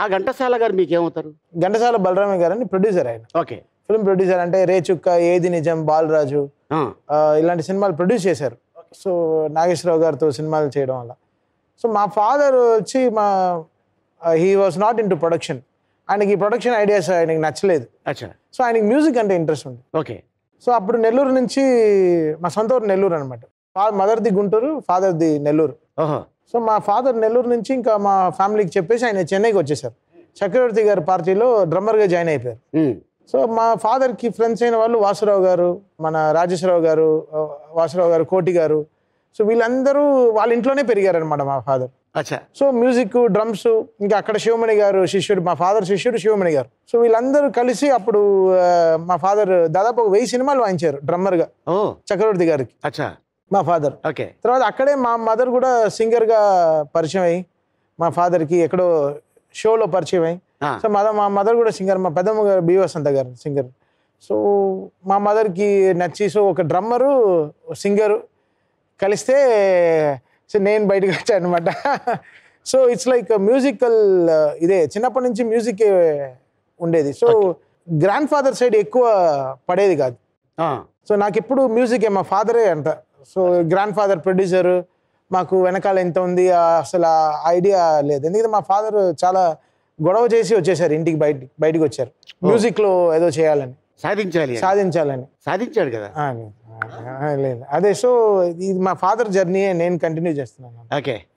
ఆ ఘంటసాల గారు మీకు ఏమవుతారు ఘంటసాల బలరామ గారు ప్రొడ్యూసర్ ఆయన ఓకే ఫిల్మ్ ప్రొడ్యూసర్ అంటే రేచుక్క ఏది నిజం బాలరాజు ఇలాంటి సినిమాలు ప్రొడ్యూస్ చేశారు సో నాగేశ్వరరావు గారితో సినిమాలు చేయడం వల్ల సో మా ఫాదర్ వచ్చి మా he was not in production ఆయనకి ప్రొడక్షన్ ఐడియాస్ ఆయనకి నచ్చలేదు సో ఆయనకి మ్యూజిక్ అంటే ఇంట్రెస్ట్ ఉంది ఓకే సో అప్పుడు నెల్లూరు నుంచి మా సొంత ఊరు నెల్లూరు అనమాట మదర్ది గుంటూరు ఫాదర్ది నెల్లూరు సో మా ఫాదర్ నెల్లూరు నుంచి ఇంకా మా ఫ్యామిలీకి చెప్పేసి ఆయన చెన్నైకి వచ్చేసారు చక్రవర్తి గారి పార్టీలో డ్రమ్మర్గా జాయిన్ అయిపోయారు సో మా ఫాదర్కి ఫ్రెండ్స్ అయిన వాళ్ళు వాసురావు గారు మన రాజేశ్వరరావు గారు వాసురావు గారు కోటి గారు సో వీళ్ళందరూ వాళ్ళ ఇంట్లోనే పెరిగారనమాట మా ఫాదర్ సో మ్యూజిక్ డ్రమ్స్ ఇంకా అక్కడ శివమణి గారు శిష్యుడు మా ఫాదర్ శిష్యుడు శివమణి గారు సో వీళ్ళందరూ కలిసి అప్పుడు మా ఫాదర్ దాదాపు ఒక వెయ్యి సినిమాలు వాయించారు డ్రమ్మర్గా చక్రవర్తి గారికి మా ఫాదర్ ఓకే తర్వాత అక్కడే మా మదర్ కూడా సింగర్గా పరిచయం అయ్యి మా ఫాదర్కి ఎక్కడో షోలో పరిచయం అయ్యి సో మదర్ మా మదర్ కూడా సింగర్ మా పెద్దమ్మ గారు బి వసంత గారు సింగర్ సో మా మదర్కి నచ్చి సో ఒక డ్రమ్మరు సింగరు కలిస్తే సో నేను బయటకు వచ్చాను అనమాట సో ఇట్స్ లైక్ మ్యూజికల్ ఇదే చిన్నప్పటి నుంచి మ్యూజిక్ ఉండేది సో గ్రాండ్ ఫాదర్ సైడ్ ఎక్కువ పడేది కాదు సో నాకు ఎప్పుడు మ్యూజిక్ మా ఫాదరే అంట సో గ్రాండ్ ఫాదర్ ప్రొడ్యూసర్ మాకు వెనకాల ఎంత ఉంది అసలు ఐడియా లేదు ఎందుకంటే మా ఫాదర్ చాలా గొడవ చేసి వచ్చేసారు ఇంటికి బయట బయటికి వచ్చారు మ్యూజిక్లో ఏదో చేయాలని సాధించాలి సాధించాలని సాధించాడు కదా లేదు అదే సో ఇది మా ఫాదర్ జర్నీ నేను కంటిన్యూ చేస్తున్నాను ఓకే